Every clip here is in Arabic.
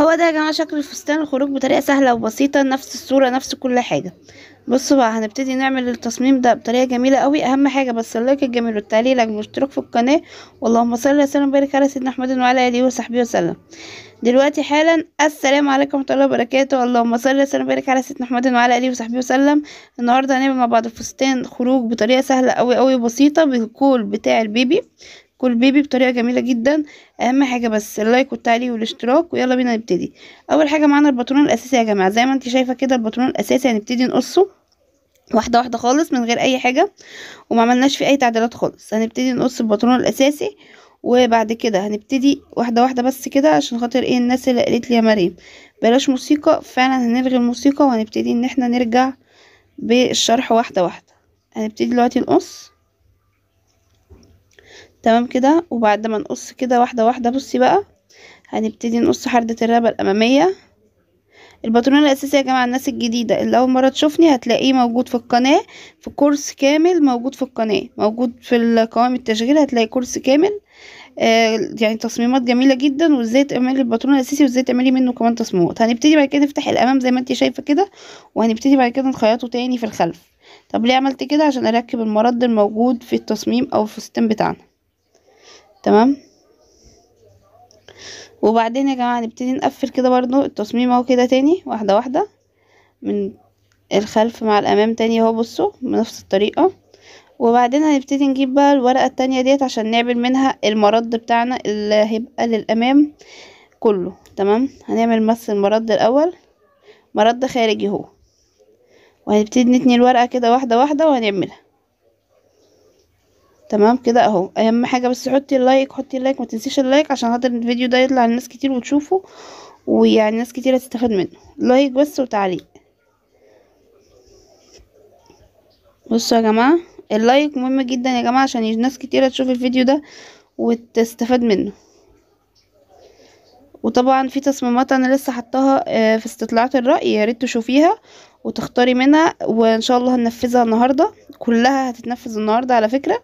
هو ده يا جماعه شكل الفستان الخروج بطريقه سهله وبسيطه نفس الصوره نفس كل حاجه بصوا بقى هنبتدي نعمل التصميم ده بطريقه جميله قوي اهم حاجه بس اللايك الجميل والتعليق الجميل والاشتراك في القناه واللهم صل وسلم وبارك على سيدنا محمد وعلى اله وصحبه وسلم دلوقتي حالا السلام عليكم ورحمه الله وبركاته اللهم صل وسلم وبارك على سيدنا محمد وعلى اله وصحبه وسلم النهارده هنعمل مع بعض فستان خروج بطريقه سهله قوي قوي بسيطه بالكول بتاع البيبي كل بيبي بطريقه جميله جدا اهم حاجه بس اللايك والتعليق والاشتراك ويلا بينا نبتدي اول حاجه معانا الباترون الاساسي يا جماعه زي ما انت شايفه كده الباترون الاساسي هنبتدي نقصه واحده واحده خالص من غير اي حاجه وما عملناش فيه اي تعديلات خالص هنبتدي نقص الباترون الاساسي وبعد كده هنبتدي واحده واحده بس كده عشان خاطر ايه الناس اللي قالت لي يا مريم بلاش موسيقى فعلا هنلغي الموسيقى وهنبتدي ان احنا نرجع بالشرح واحده واحده هنبتدي دلوقتي نقص تمام كده وبعد ما نقص كده واحدة واحدة بصي بقى هنبتدي نقص حردة الرقبة الأمامية الباترون الاساسي يا جماعة الناس الجديدة اللي أول مرة تشوفني هتلاقيه موجود في القناة في كورس كامل موجود في القناة موجود في القوائم التشغيل هتلاقي كورس كامل آه يعني تصميمات جميلة جدا وازاي تعملي الباترون الأساسي وازاي تعملي منه كمان تصميمات هنبتدي بعد كده نفتح الأمام زي ما انت شايفة كده وهنبتدي بعد كده نخيطه تاني في الخلف طب ليه عملت كده عشان أركب المرد الموجود في التصميم أو في الفستان بتاعنا تمام وبعدين يا جماعة نبتدي نقفل كده برضو التصميم اهو كده تاني واحدة واحدة من الخلف مع الامام تاني اهو بصوا بنفس الطريقة وبعدين هنبتدي نجيب بقى الورقة التانية ديت عشان نعمل منها المرد بتاعنا اللي هيبقى للامام كله تمام هنعمل بس المرد الاول مرد خارجي اهو وهنبتدي نتني الورقة كده واحدة واحدة وهنعملها تمام كده اهو اهم حاجه بس حطي اللايك حطي اللايك ما تنسيش اللايك عشان خاطر الفيديو ده يطلع لناس كتير وتشوفه ويعني ناس كتير هتستفاد منه لايك بس وتعليق بصوا يا جماعه اللايك مهم جدا يا جماعه عشان ناس كتير تشوف الفيديو ده وتستفاد منه وطبعا في تصميمات انا لسه حطاها آه، في استطلاعات الراي يا ريت تشوفيها وتختاري منها وان شاء الله هننفذها النهارده كلها هتتنفذ النهاردة على فكرة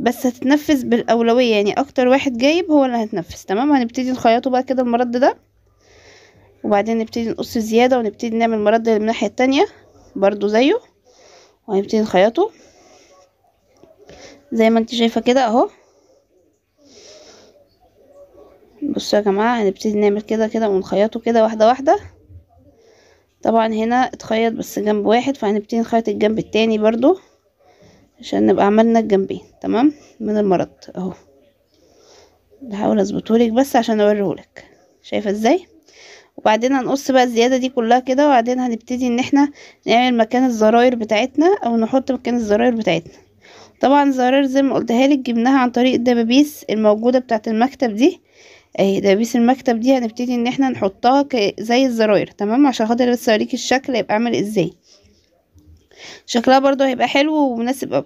بس هتتنفذ بالأولوية يعني أكتر واحد جايب هو اللي هتنفذ تمام هنبتدي نخيطه بقى كده المرد ده وبعدين نبتدي نقص زيادة ونبتدي نعمل مرد من الناحية التانية برضو زيه وهنبتدي نخيطه زي ما انت شايفة كده اهو بصوا يا جماعة هنبتدي نعمل كده كده ونخيطه كده واحدة واحدة طبعا هنا اتخيط بس جنب واحد فهنبتدي نخيط الجنب التاني برضو عشان نبقى عملنا الجنبين تمام من المرض اهو بحاول اظبطهولك بس عشان اوريهولك شايفه ازاي وبعدين هنقص بقى الزياده دي كلها كده وبعدين هنبتدي ان احنا نعمل مكان الزراير بتاعتنا او نحط مكان الزراير بتاعتنا طبعا الزراير زي ما قلتها لك جبناها عن طريق الدبابيس الموجوده بتاعه المكتب دي اهي دبابيس المكتب دي هنبتدي ان احنا نحطها زي الزراير تمام عشان خاطر بس اوريكي الشكل هيبقى عامل ازاي شكلها برضو هيبقى حلو ومناسب قوي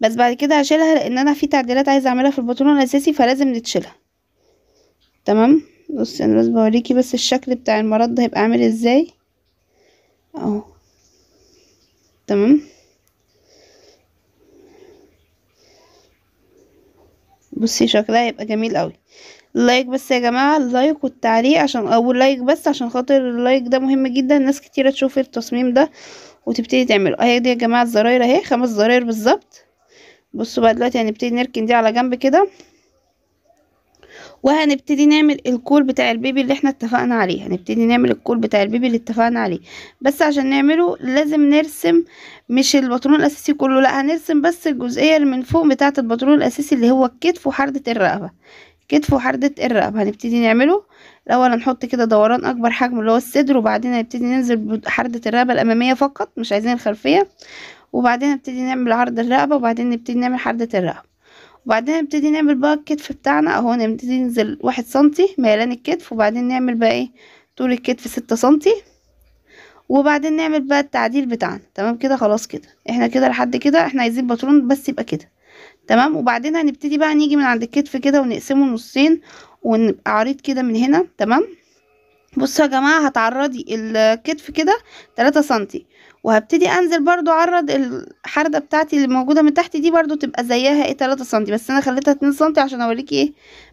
بس بعد كده هشيلها لان انا في تعديلات عايزه اعملها في البطونه الاساسي فلازم نتشيلها تمام بصي انا لازم اوريكي بس الشكل بتاع المرض ده هيبقى عامل ازاي اهو تمام بصي شكلها هيبقى جميل قوي لايك بس يا جماعه اللايك والتعليق عشان او اللايك بس عشان خاطر اللايك ده مهم جدا ناس كتيره تشوف التصميم ده وتبتدي تعمله اهي دي يا جماعه الزراير اهي خمس زراير بالظبط بصوا بقى دلوقتي هنبتدي نركن دي على جنب كده وهنبتدي نعمل الكول بتاع البيبي اللي احنا اتفقنا عليه هنبتدي نعمل الكول بتاع البيبي اللي اتفقنا عليه بس عشان نعمله لازم نرسم مش البطرون الاساسي كله لا هنرسم بس الجزئيه اللي من فوق بتاعه البطرون الاساسي اللي هو الكتف وحرده الرقبه كتف وحردة الرقبة هنبتدي نعمله الاول هنحط كده دوران اكبر حجم اللي هو الصدر وبعدين هنبتدي ننزل بحردة الرقبة الامامية فقط مش عايزين الخلفية وبعدين هنبتدي نعمل عرض الرقبة وبعدين نبتدي نعمل حردة الرقبة وبعدين نبتدي نعمل بقى الكتف بتاعنا اهو نبتدي ننزل واحد سنتي ميلان الكتف وبعدين نعمل بقى ايه طول الكتف ستة سنتي وبعدين نعمل بقى التعديل بتاعنا تمام كده خلاص كده احنا كده لحد كده احنا عايزين باترون بس يبقى كده تمام وبعدين هنبتدي بقى نيجي من عند الكتف كده ونقسمه نصين ونبقى عريض كده من هنا تمام بصوا يا جماعه هتعرضي الكتف كده 3 سنتي وهبتدي انزل برضو اعرض الحرده بتاعتي اللي موجوده من تحت دي برضو تبقى زيها ايه 3 سنتي بس انا خليتها 2 سنتي عشان اوريكي ايه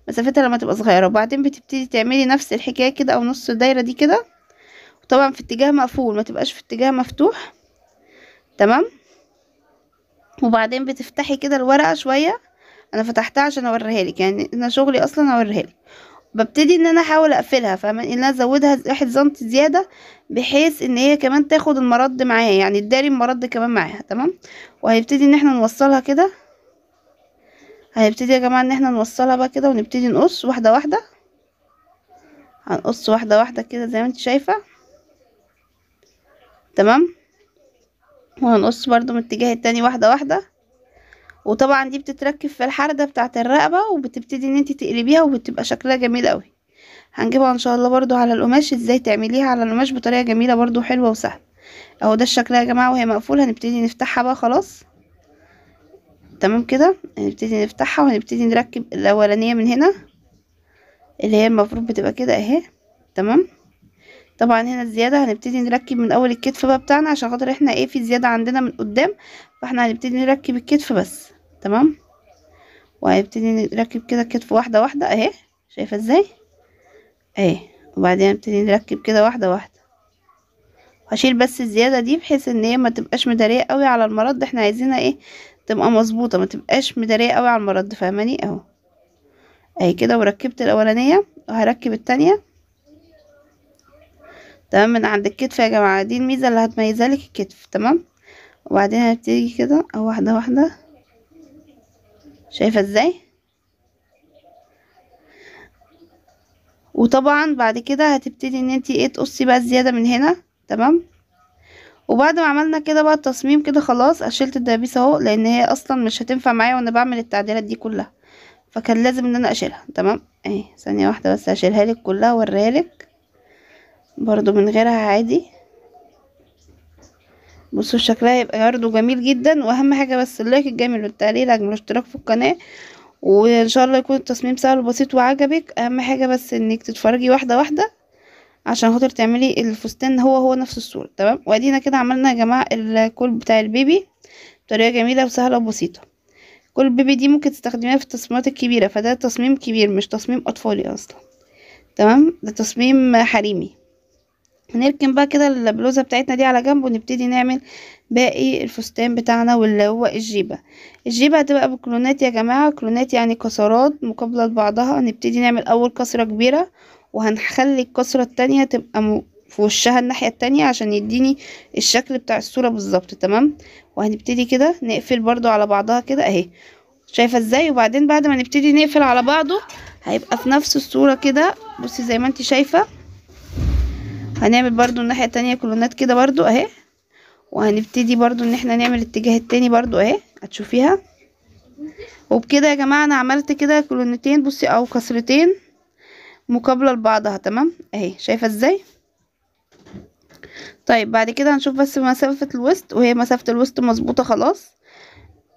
مسافتها لما تبقى صغيره وبعدين بتبتدي تعملي نفس الحكايه كده او نص الدايره دي كده طبعا في اتجاه مقفول ما تبقاش في اتجاه مفتوح تمام وبعدين بتفتحي كده الورقة شوية انا فتحتها عشان اوريها لك يعني انا شغلي اصلا اوريها لك ببتدي ان انا احاول اقفلها فاهمه ان انا ازودها واحد زنط زياده بحيث ان هي كمان تاخد المرد معاها يعني تداري المرد كمان معاها تمام وهنبتدي ان احنا نوصلها كده هنبتدي يا جماعه ان احنا نوصلها بقى كده ونبتدي نقص واحده واحده هنقص واحده واحده كده زي ما انت شايفه تمام وهنقص برضو من الاتجاه التاني واحدة واحدة وطبعا دي بتتركب في الحردة بتاعة الرقبة وبتبتدي ان انت تقلبيها وبتبقى شكلها جميل قوي هنجيبها ان شاء الله برضو على القماش ازاي تعمليها على القماش بطريقة جميلة برضو حلوة وسهلة اهو ده الشكل يا جماعة وهي مقفولة هنبتدي نفتحها بقى خلاص تمام كده هنبتدي نفتحها وهنبتدي نركب الاولانية من هنا اللي هي المفروض بتبقى كده اهي تمام طبعا هنا الزيادة هنبتدي نركب من اول الكتف بقى بتاعنا عشان خاطر احنا ايه في زيادة عندنا من قدام فاحنا هنبتدي نركب الكتف بس تمام وهنبتدي نركب كده كتف واحدة واحدة اهي شايفة ازاي اهي وبعدين هنبتدي نركب كده واحدة واحدة هشيل بس الزيادة دي بحيث ان هي ما تبقاش مدارية قوي على المرض احنا عايزينها ايه تبقى مظبوطة ما تبقاش مدارية قوي على المرض فاهماني اهو اهي كده وركبت الاولانية وهركب التانية تمام من عند الكتف يا جماعه دي الميزه اللي هتميزها لك الكتف تمام وبعدين هتيجي كده واحده واحده شايفه ازاي وطبعا بعد كده هتبتدي ان انتي ايه تقصي بقى الزياده من هنا تمام وبعد ما عملنا كده بقى التصميم كده خلاص شلت الدبابيس اهو لان هي اصلا مش هتنفع معايا وانا بعمل التعديلات دي كلها فكان لازم ان انا اشيلها تمام اهي ثانيه واحده بس هشيلها لك كلها اوريها لك برضو من غيرها عادي بصوا شكلها هيبقى برضو جميل جدا واهم حاجه بس اللايك الجميل والتعليق والاشتراك في القناه وان شاء الله يكون التصميم سهل وبسيط وعجبك اهم حاجه بس انك تتفرجي واحده واحده عشان خاطر تعملي الفستان هو هو نفس الصوره تمام وادينا كده عملنا يا جماعه الكول بتاع البيبي بطريقه جميله وسهله وبسيطه كل بيبي دي ممكن تستخدميها في التصميمات الكبيره فده تصميم كبير مش تصميم اطفالي اصلا تمام ده تصميم حريمي هنركن بقى كده البلوزه بتاعتنا دي على جنب ونبتدي نعمل باقي الفستان بتاعنا واللي هو الجيبه الجيبه هتبقى بكلونات يا جماعه كلونات يعني كسرات مقابله لبعضها نبتدي نعمل اول كسره كبيره وهنخلي الكسره التانية تبقى في وشها الناحيه التانية عشان يديني الشكل بتاع الصوره بالظبط تمام وهنبتدي كده نقفل برضو على بعضها كده اهي شايفه ازاي وبعدين بعد ما نبتدي نقفل على بعضه هيبقى في نفس الصوره كده بصي زي ما انت شايفه هنعمل برضو الناحية التانية كلونات كده برضو اهي وهنبتدي برضو ان احنا نعمل الاتجاه التاني برضو اهي هتشوفيها وبكده يا جماعة انا عملت كده كلونتين بصي او كسرتين مقابلة لبعضها تمام اهي شايفة ازاي طيب بعد كده هنشوف بس مسافة الوسط وهي مسافة الوسط مظبوطة خلاص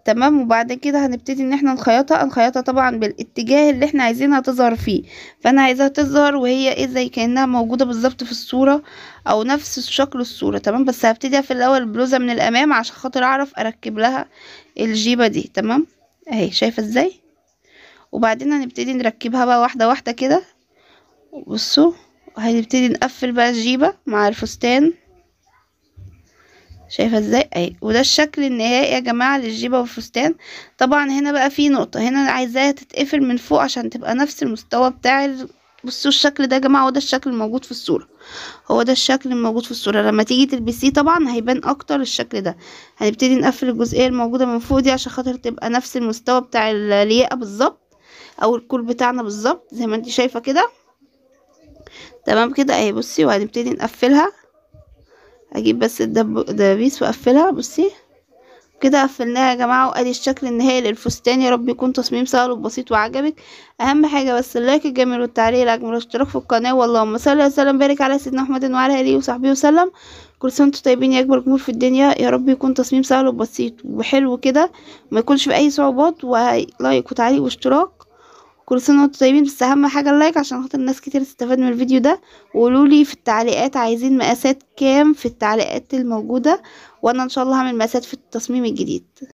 تمام وبعد كده هنبتدي ان احنا نخيطها نخيطها طبعا بالاتجاه اللي احنا عايزينها تظهر فيه فانا عايزاها تظهر وهي ايه زي كانها موجوده بالظبط في الصوره او نفس شكل الصوره تمام بس هبتدي في الاول البلوزه من الامام عشان خاطر اعرف اركب لها الجيبه دي تمام اهي شايفه ازاي وبعدين هنبتدي نركبها بقى واحده واحده كده بصوا هنبتدي نقفل بقى الجيبه مع الفستان شايفه ازاي اهي وده الشكل النهائي يا جماعه للجيبه والفستان طبعا هنا بقى في نقطه هنا انا عايزاها تتقفل من فوق عشان تبقى نفس المستوى بتاع بصوا الشكل ده يا جماعه وده الشكل الموجود في الصوره هو ده الشكل الموجود في الصوره لما تيجي تلبسيه طبعا هيبان اكتر الشكل ده هنبتدي نقفل الجزئيه الموجوده من فوق دي عشان خاطر تبقى نفس المستوى بتاع اللياقه بالظبط او الكول بتاعنا بالظبط زي ما انت شايفه كده تمام كده اهي بصي وهنبتدي نقفلها اجيب بس الدبابيس واقفلها بصي كده قفلناها يا جماعه وادي الشكل النهائي للفستان يا رب يكون تصميم سهل وبسيط وعجبك اهم حاجه بس اللايك الجميل والتعليق الاجمل والاشتراك في القناه واللهم صل وسلم بارك على سيدنا محمد وعلى اله وصحبه وسلم كل سنه وانتم طيبين يا اكبر جمهور في الدنيا يا رب يكون تصميم سهل وبسيط وحلو كده ما يكونش في اي صعوبات ولايك وتعليق واشتراك كل سنه وانتم طيبين بس اهم حاجه اللايك عشان خاطر ناس كتير تستفاد من الفيديو ده وقولوا لي في التعليقات عايزين مقاسات كام في التعليقات الموجوده وانا ان شاء الله هعمل مقاسات في التصميم الجديد